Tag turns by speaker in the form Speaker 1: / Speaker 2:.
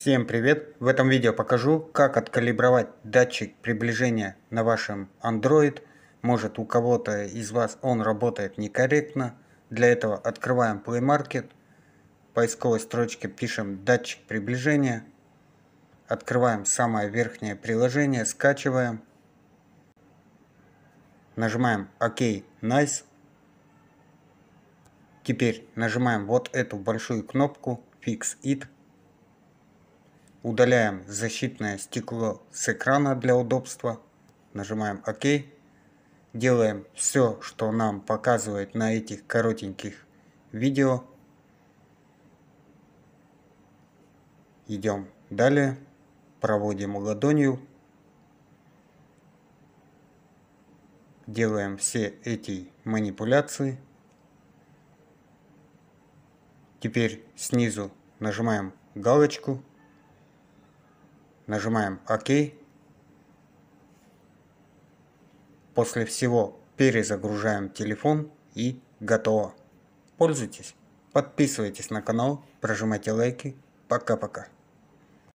Speaker 1: Всем привет! В этом видео покажу, как откалибровать датчик приближения на вашем Android. Может у кого-то из вас он работает некорректно. Для этого открываем Play Market. В поисковой строчке пишем датчик приближения. Открываем самое верхнее приложение, скачиваем. Нажимаем ОК, Nice. Теперь нажимаем вот эту большую кнопку Fix It Удаляем защитное стекло с экрана для удобства. Нажимаем ОК. Делаем все, что нам показывает на этих коротеньких видео. Идем далее. Проводим ладонью. Делаем все эти манипуляции. Теперь снизу нажимаем галочку Нажимаем ОК. После всего перезагружаем телефон и готово. Пользуйтесь, подписывайтесь на канал, прожимайте лайки. Пока-пока.